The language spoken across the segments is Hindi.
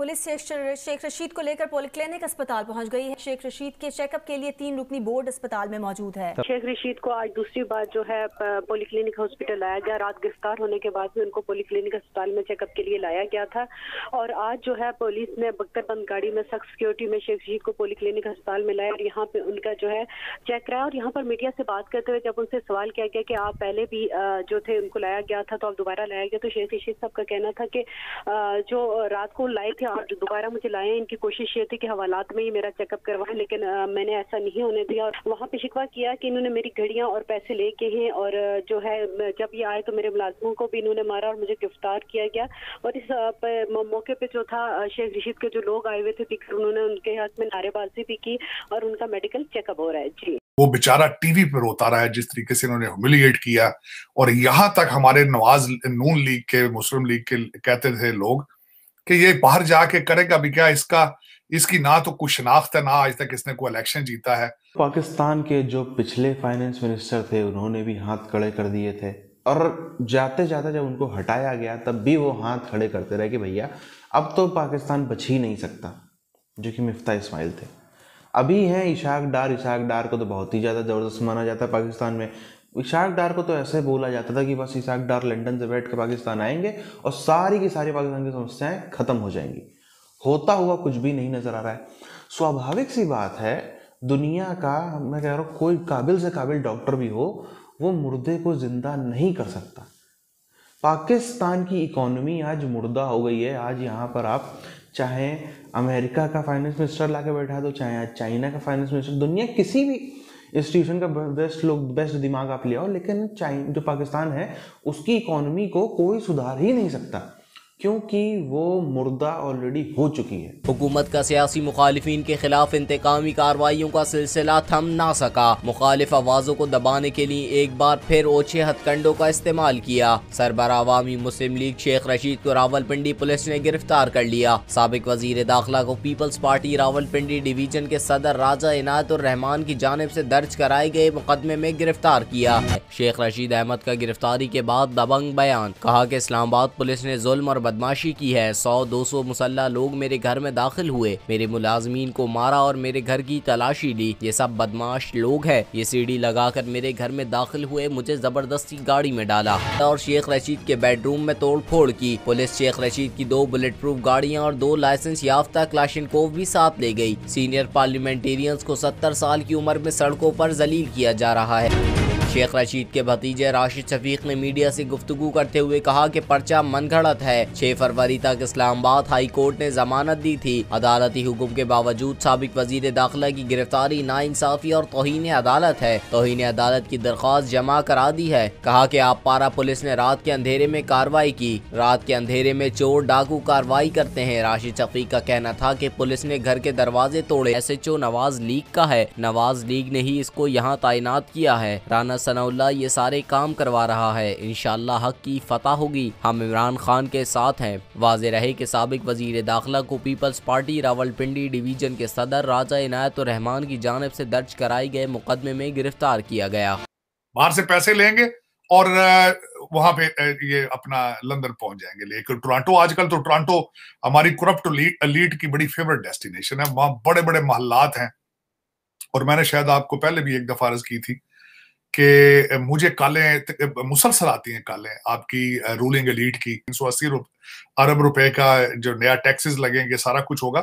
पुलिस शेख रशीद को लेकर पॉलिक्लिनिक अस्पताल पहुंच गई है शेख रशीद के चेकअप के लिए तीन रुकनी बोर्ड अस्पताल में मौजूद है शेख रशीद को आज दूसरी बार जो है पॉलिक्लिनिक हॉस्पिटल लाया गया रात गिरफ्तार होने के बाद भी उनको पॉलिक्लिनिक अस्पताल में चेकअप के लिए लाया गया था और आज जो है पुलिस ने बख्तरबंद गाड़ी में सख्त सिक्योरिटी में शेख रशीद को पॉलिक्लिनिक अस्पताल में लाया और यहाँ पे उनका जो है चेक कराया और यहाँ पर मीडिया से बात करते हुए जब उनसे सवाल किया गया कि आप पहले भी जो थे उनको लाया गया था तो आप दोबारा लाया गया तो शेख रशीद साहब का कहना था कि जो रात को लाए थे और जो दोबारा मुझे लाए इनकी कोशिश ये थी कि हवालात में ही मेरा चेकअप करवाएं लेकिन आ, मैंने ऐसा नहीं होने दिया और वहाँ पे शिकवा किया कि इन्होंने मेरी घड़ियाँ और पैसे लेके हैं और जो है जब ये आए तो मेरे मुलाजमों को भी इन्होंने मारा और मुझे गिरफ्तार किया गया और इस मौके पर जो था शेख रशीद के जो लोग आए हुए थे दिख उन्होंने उनके हाथ में नारेबाजी भी की और उनका मेडिकल चेकअप हो रहा है जी वो बेचारा टीवी पर रोता रहा है जिस तरीके से इन्होंने ह्यूमिलिएट किया और यहां तक हमारे नवाज नून लीग के मुस्लिम लीग के कहते थे लोग कि ये बाहर जाके करेगा भी क्या इसका इसकी ना तो कुछ शनाख्त है ना आज तक इसने कोई इलेक्शन जीता है पाकिस्तान के जो पिछले फाइनेंस मिनिस्टर थे उन्होंने भी हाथ खड़े कर दिए थे और जाते जाते जब उनको हटाया गया तब भी वो हाथ खड़े करते रहे कि भैया अब तो पाकिस्तान बच ही नहीं सकता जो कि मिफ्ता इस्माइल थे अभी हैं इशाक डार इशाक डार को तो बहुत ही ज़्यादा ज़बरदस्त माना जाता है पाकिस्तान में इशाक डार को तो ऐसे बोला जाता था कि बस इशाक डार लंदन से बैठ के पाकिस्तान आएंगे और सारी की सारी पाकिस्तान की समस्याएं ख़त्म हो जाएंगी होता हुआ कुछ भी नहीं नज़र आ रहा है स्वाभाविक सी बात है दुनिया का मैं कह रहा हूँ कोई काबिल से काबिल डॉक्टर भी हो वो मुर्दे को ज़िंदा नहीं कर सकता पाकिस्तान की इकोनॉमी आज मुर्दा हो गई है आज यहाँ पर आप चाहे अमेरिका का फाइनेंस मिनिस्टर ला के बैठा दो चाहे आज चाइना का फाइनेंस मिनिस्टर दुनिया किसी भी इंस्टीट्यूशन का बेस्ट लोग बेस्ट दिमाग आप ले आओ लेकिन चाइन जो पाकिस्तान है उसकी इकोनॉमी को कोई सुधार ही नहीं सकता क्योंकि वो मुर्दा ऑलरेडी हो चुकी है हुकूमत का सियासी मुखालिफिन के खिलाफ इंतकामी कार्रवाइयों का सिलसिला थम ना सका मुखालिफ आवाज़ों को दबाने के लिए एक बार फिर ओछे हथकंडों का इस्तेमाल किया सरबरा अवामी मुस्लिम लीग शेख रशीद को रावल पिंडी पुलिस ने गिरफ्तार कर लिया सबक वजीर दाखिला को पीपल्स पार्टी रावल पिंडी डिवीजन के सदर राजा इनायतुररहमान की जानब ऐसी दर्ज कराए गए मुकदमे में गिरफ्तार किया शेख रशीद अहमद का गिरफ्तारी के बाद दबंग बयान कहा की इस्लामाबाद पुलिस ने जुल्म और बदमाशी की है सौ दो सौ मुसल्ला लोग मेरे घर में दाखिल हुए मेरे मुलाजमीन को मारा और मेरे घर की तलाशी ली ये सब बदमाश लोग है ये सीढ़ी लगाकर मेरे घर में दाखिल हुए मुझे जबरदस्ती गाड़ी में डाला और शेख रशीद के बेडरूम में तोड़ फोड़ की पुलिस शेख रशीद की दो बुलेट प्रूफ गाड़ियाँ और दो लाइसेंस याफ्ता को भी साथ ले गयी सीनियर पार्लियामेंटेरियंस को सत्तर साल की उम्र में सड़कों पर जलील किया जा रहा है शेख रशीद के भतीजे राशिद शफीक ने मीडिया से गुफ्तु करते हुए कहा कि पर्चा घड़त है छह फरवरी तक इस्लामाबाद हाई कोर्ट ने जमानत दी थी अदालती हुक्म के बावजूद सबक वजीर दाखिला की गिरफ्तारी ना इंसाफी और तोहन अदालत है तोहन अदालत की दरख्वास्त जमा करा दी है कहा की आप पारा पुलिस ने रात के अंधेरे में कार्रवाई की रात के अंधेरे में चोर डाकू कार्रवाई करते हैं राशिद शफीक का कहना था की पुलिस ने घर के दरवाजे तोड़े S H O Nawaz League का है नवाज लीग ने ही इसको यहाँ तैनात किया है राना सनाउल्ला ये सारे काम करवा रहा है इन हक की फतह होगी हम इमरान खान के साथ हैं वाज रहे के सबक वजीर दाखिला को पीपल्स पार्टी रावलपिंडी डिवीजन के सदर राजा इनायत रहमान की जानब से दर्ज कराए गए मुकदमे में गिरफ्तार किया गया बाहर से पैसे लेंगे और वहां पे ये अपना लंदन पहुंच जाएंगे लेकिन टोरंटो आजकल तो टोरंटो हमारी करप्ट लीड की बड़ी फेवरेट डेस्टिनेशन है वहां बड़े बड़े मोहल्लात हैं और मैंने शायद आपको पहले भी एक दफा अर्ज की थी कि मुझे काले मुसलसल आती हैं काले आपकी रूलिंग एलीट की तीन सौ अस्सी अरब रुपए का जो नया टैक्सेस लगेंगे सारा कुछ होगा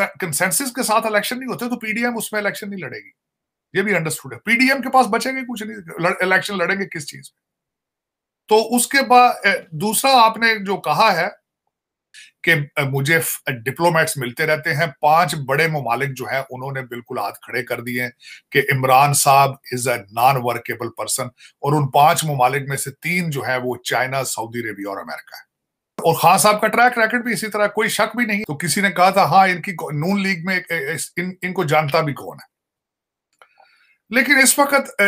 कंसेंसिस के साथ इलेक्शन नहीं होते तो पीडीएम उसमें इलेक्शन नहीं लड़ेगी ये भी अंडरस्टूड है पीडीएम के पास बचेंगे कुछ नहीं इलेक्शन लड़ेंगे किस चीज तो उसके बाद दूसरा आपने जो कहा है कि मुझे डिप्लोमेट्स मिलते रहते हैं पांच बड़े ममालिक जो हैं उन्होंने बिल्कुल हाथ खड़े कर दिए कि इमरान साहब is a non workable person और उन पांच ममालिक में से तीन जो है वो चाइना सऊदी अरेबिया और अमेरिका है और खान साहब का ट्रैक रैकेट भी इसी तरह कोई शक भी नहीं तो किसी ने कहा था हाँ इनकी नून लीग में इन, इनको जानता भी कौन है लेकिन इस वक्त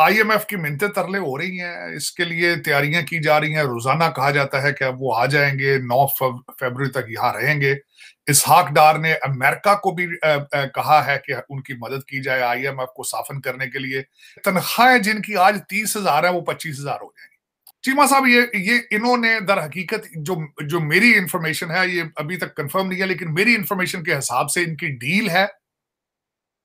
आईएमएफ की मिनते तरले हो रही हैं इसके लिए तैयारियां की जा रही हैं रोजाना कहा जाता है कि अब वो आ जाएंगे 9 फेबर तक यहाँ रहेंगे इसहाक डार ने अमेरिका को भी आ, आ, कहा है कि उनकी मदद की जाए आईएमएफ को साफन करने के लिए तनख्वाहें जिनकी आज तीस हजार है वो पच्चीस हजार हो जाएंगी चीमा साहब ये ये इन्होंने दर हकीकत जो जो मेरी इंफॉर्मेशन है ये अभी तक कंफर्म नहीं है लेकिन मेरी इंफॉर्मेशन के हिसाब से इनकी डील है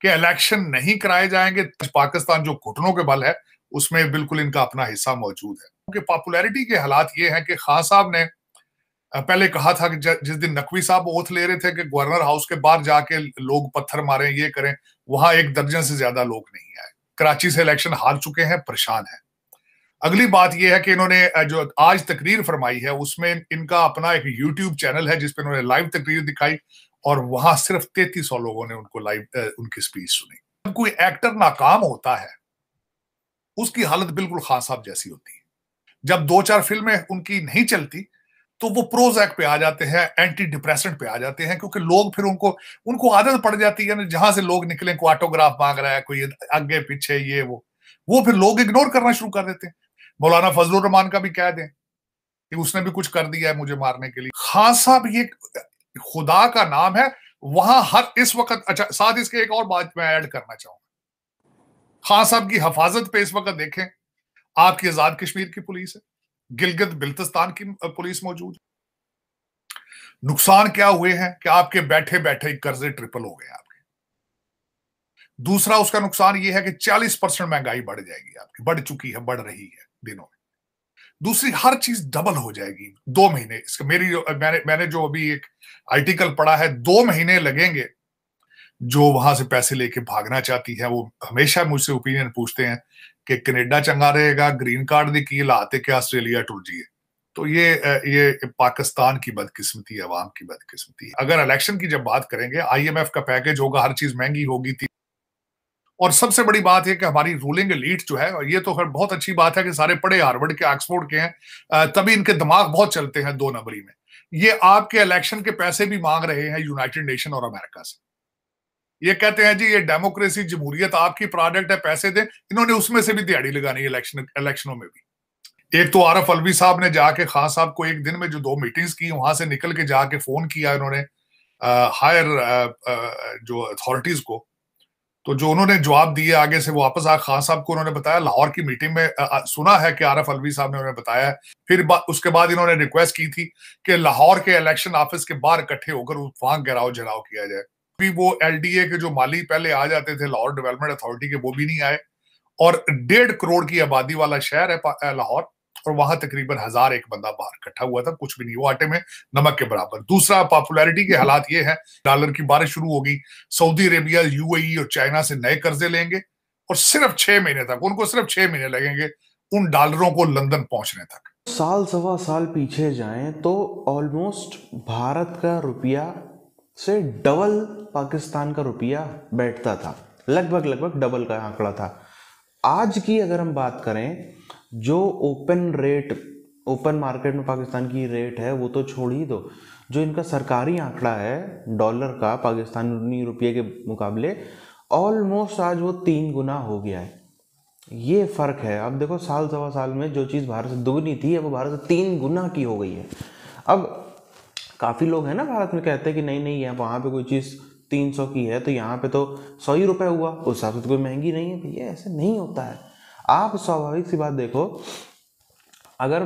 कि इलेक्शन नहीं कराए जाएंगे तो पाकिस्तान जो घुटनों के बल है उसमें बिल्कुल इनका अपना हिस्सा मौजूद है क्योंकि पॉपुलैरिटी के हालात ये हैं कि खान साहब ने पहले कहा था कि जिस दिन नकवी साहब ओथ ले रहे थे कि गवर्नर हाउस के बाहर जाके लोग पत्थर मारें ये करें वहां एक दर्जन से ज्यादा लोग नहीं आए कराची से इलेक्शन हार चुके हैं परेशान है अगली बात यह है कि इन्होंने जो आज तकरीर फरमाई है उसमें इनका अपना एक यूट्यूब चैनल है जिसपे इन्होंने लाइव तकरीर दिखाई और वहां सिर्फ तैतीस सौ लोगों ने उनको लाइव उनकी स्पीच सुनी जब कोई एक्टर नाकाम होता है उसकी हालत बिल्कुल खान साहब जैसी होती है जब दो चार फिल्में उनकी नहीं चलती तो वो एक्ट पे आ जाते हैं एंटी डिप्रेसेंट पे आ जाते हैं क्योंकि लोग फिर उनको उनको आदत पड़ जाती है जहां से लोग निकले कोई ऑटोग्राफ मांग रहा है कोई आगे पीछे ये वो वो फिर लोग इग्नोर करना शुरू कर देते हैं मौलाना फजलुर रहमान का भी कह दें कि उसने भी कुछ कर दिया है मुझे मारने के लिए खान साहब ये खुदा का नाम है वहां हर इस वक्त अच्छा साथ इसके एक और बात मैं ऐड करना चाहूंगा खान साहब की हफाजत पे इस वक्त देखें आपकी आजाद कश्मीर की पुलिस है गिलगित बिल्तिस्तान की पुलिस मौजूद है नुकसान क्या हुए हैं कि आपके बैठे बैठे कर्जे ट्रिपल हो गए आपके दूसरा उसका नुकसान यह है कि 40 परसेंट महंगाई बढ़ जाएगी आपकी बढ़ चुकी है बढ़ रही है दिनों में दूसरी हर चीज डबल हो जाएगी दो महीने इसका मेरी मैंने मैंने जो अभी एक आर्टिकल पढ़ा है दो महीने लगेंगे जो वहां से पैसे लेके भागना चाहती है वो हमेशा मुझसे ओपिनियन पूछते हैं कि कनेडा चंगा रहेगा ग्रीन कार्ड दी की लाते क्या ऑस्ट्रेलिया टूट जाइए तो ये ये पाकिस्तान की बदकिस्मती अवाम की बदकिस्मती अगर इलेक्शन की जब बात करेंगे आईएमएफ का पैकेज होगा हर चीज महंगी होगी थी और सबसे बड़ी बात है कि हमारी रूलिंग लीड जो है और ये तो बहुत अच्छी बात है कि सारे पढ़े हार्वर्ड के ऑक्सफोर्ड के हैं तभी इनके दिमाग बहुत चलते हैं दो नंबरी में ये आपके इलेक्शन के पैसे भी मांग रहे हैं यूनाइटेड नेशन और अमेरिका से ये कहते हैं जी ये डेमोक्रेसी जमहूरियत आपकी प्रोडक्ट है पैसे दें इन्होंने उसमें से भी दिहाड़ी लगानी है इलेक्शन इलेक्शनों में भी एक तो आरफ अलवी साहब ने जाके खान साहब को एक दिन में जो दो मीटिंग्स की वहां से निकल के जाके फोन किया इन्होंने हायर जो अथॉरिटीज को तो जो उन्होंने जवाब दिए आगे से वो वापस आ खान साहब को उन्होंने बताया लाहौर की मीटिंग में आ, सुना है कि आरफ अलवी साहब ने उन्हें बताया फिर बा, उसके बाद इन्होंने रिक्वेस्ट की थी कि लाहौर के इलेक्शन ऑफिस के बाहर इकट्ठे होकर वहां गहराव झराव किया जाए भी वो एलडीए के जो माली पहले आ जाते थे लाहौर डेवलपमेंट अथॉरिटी के वो भी नहीं आए और डेढ़ करोड़ की आबादी वाला शहर है लाहौर और वहां तकरीबन हजार एक बंदा बाहर इकट्ठा हुआ था कुछ भी नहीं वो आटे में नमक के बराबर दूसरा पॉपुलैरिटी के हालात ये है डॉलर की बारिश शुरू होगी सऊदी अरेबिया यूएई और चाइना से नए कर्जे लेंगे और सिर्फ छह महीने तक उनको सिर्फ छह महीने लगेंगे उन डॉलरों को लंदन पहुंचने तक साल सवा साल पीछे जाएं तो ऑलमोस्ट भारत का रुपया से डबल पाकिस्तान का रुपया बैठता था लगभग लगभग डबल का आंकड़ा था आज की अगर हम बात करें जो ओपन रेट ओपन मार्केट में पाकिस्तान की रेट है वो तो छोड़ ही दो जो इनका सरकारी आंकड़ा है डॉलर का पाकिस्तानी रुपये के मुकाबले ऑलमोस्ट आज वो तीन गुना हो गया है ये फ़र्क है अब देखो साल सवा साल में जो चीज़ भारत से दोगुनी थी अब वो भारत से तीन गुना की हो गई है अब काफ़ी लोग हैं ना भारत में कहते हैं कि नहीं नहीं यहाँ वहाँ पे कोई चीज़ तीन सौ की है तो यहाँ पे तो सौ ही रुपये हुआ उस हिसाब से तो कोई महंगी नहीं है भैया ऐसे नहीं होता है आप स्वाभाविक सी बात देखो अगर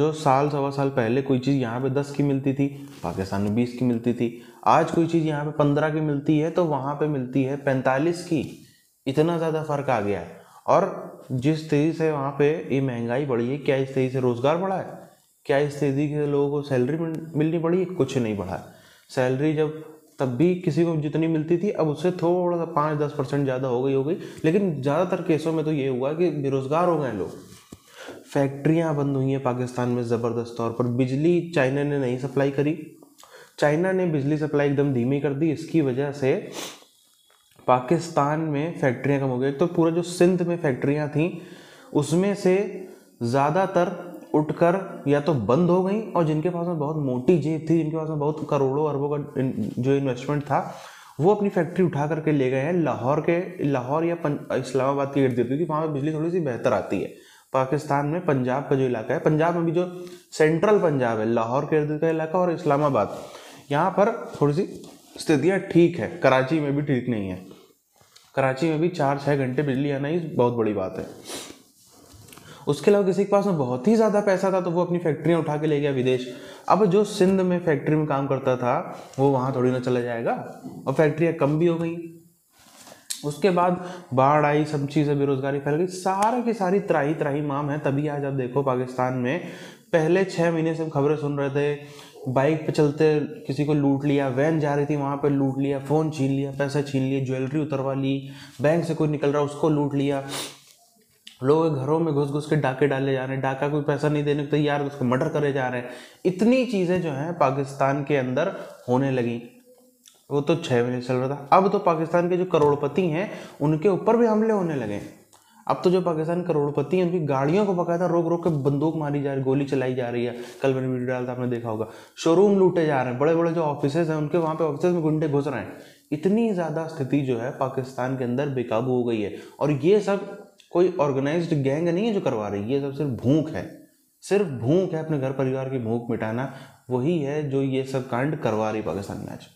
जो साल सवा साल पहले कोई चीज़ यहाँ पे दस की मिलती थी पाकिस्तान में बीस की मिलती थी आज कोई चीज़ यहाँ पे पंद्रह की मिलती है तो वहाँ पे मिलती है पैंतालीस की इतना ज़्यादा फर्क आ गया है और जिस तेज़ी से वहाँ पे ये महंगाई बढ़ी है क्या इस तेज़ी से रोज़गार बढ़ा है क्या इस तेज़ी से लोगों को सैलरी मिलनी पड़ी है कुछ नहीं बढ़ा है सैलरी जब तब भी किसी को जितनी मिलती थी अब उससे थोड़ा सा पाँच दस परसेंट ज़्यादा हो गई हो गई लेकिन ज़्यादातर केसों में तो ये हुआ कि बेरोज़गार हो गए लोग फैक्ट्रियाँ बंद हुई हैं पाकिस्तान में ज़बरदस्त तौर पर बिजली चाइना ने नहीं सप्लाई करी चाइना ने बिजली सप्लाई एकदम धीमी कर दी इसकी वजह से पाकिस्तान में फैक्ट्रियाँ कम हो गई तो पूरा जो सिंध में फैक्ट्रियाँ थीं उसमें से ज़्यादातर उठकर या तो बंद हो गई और जिनके पास में बहुत मोटी जेब थी जिनके पास में बहुत करोड़ों अरबों का जो इन्वेस्टमेंट था वो अपनी फैक्ट्री उठा करके ले गए हैं लाहौर के लाहौर या इस्लामाबाद के इर्द गिर्द क्योंकि वहाँ पर बिजली थोड़ी सी बेहतर आती है पाकिस्तान में पंजाब का जो इलाका है पंजाब में भी जो सेंट्रल पंजाब है लाहौर के इर्द का इलाका और इस्लामाबाद यहाँ पर थोड़ी सी स्थितियाँ ठीक है कराची में भी ठीक नहीं है कराची में भी चार छः घंटे बिजली आना ही बहुत बड़ी बात है उसके अलावा किसी के पास में बहुत ही ज़्यादा पैसा था तो वो अपनी फैक्ट्रियाँ उठा के ले गया विदेश अब जो सिंध में फैक्ट्री में काम करता था वो वहाँ थोड़ी ना चला जाएगा और फैक्ट्रियाँ कम भी हो गई उसके बाद बाढ़ आई सब चीज़ें बेरोजगारी फैल गई सारा की सारी त्राही त्राही माम है तभी आज आप देखो पाकिस्तान में पहले छः महीने से हम खबरें सुन रहे थे बाइक पे चलते किसी को लूट लिया वैन जा रही थी वहाँ पे लूट लिया फ़ोन छीन लिया पैसा छीन लिया ज्वेलरी उतरवा ली बैंक से कोई निकल रहा उसको लूट लिया लोग घरों में घुस घुस के डाके डाले जा रहे हैं डाका कोई पैसा नहीं देने को तैयार उसको मर्डर करे जा रहे हैं इतनी चीज़ें जो हैं पाकिस्तान के अंदर होने लगी वो तो छः महीने चल रहा था अब तो पाकिस्तान के जो करोड़पति हैं उनके ऊपर भी हमले होने लगे अब तो जो पाकिस्तान करोड़पति हैं उनकी गाड़ियों को पकाया था रोक रोक के बंदूक मारी जा रही गोली चलाई जा रही है कल मैंने वीडियो डाला था आपने देखा होगा शोरूम लूटे जा रहे हैं बड़े बड़े जो ऑफिस हैं उनके वहाँ पे ऑफिस में गुंडे घुस रहे हैं इतनी ज़्यादा स्थिति जो है पाकिस्तान के अंदर बेकाबू हो गई है और ये सब कोई ऑर्गेनाइज्ड गैंग नहीं है जो करवा रही है सब सिर्फ भूख है सिर्फ भूख है अपने घर परिवार की भूख मिटाना वही है जो ये सब कांड करवा रही पाकिस्तान में आज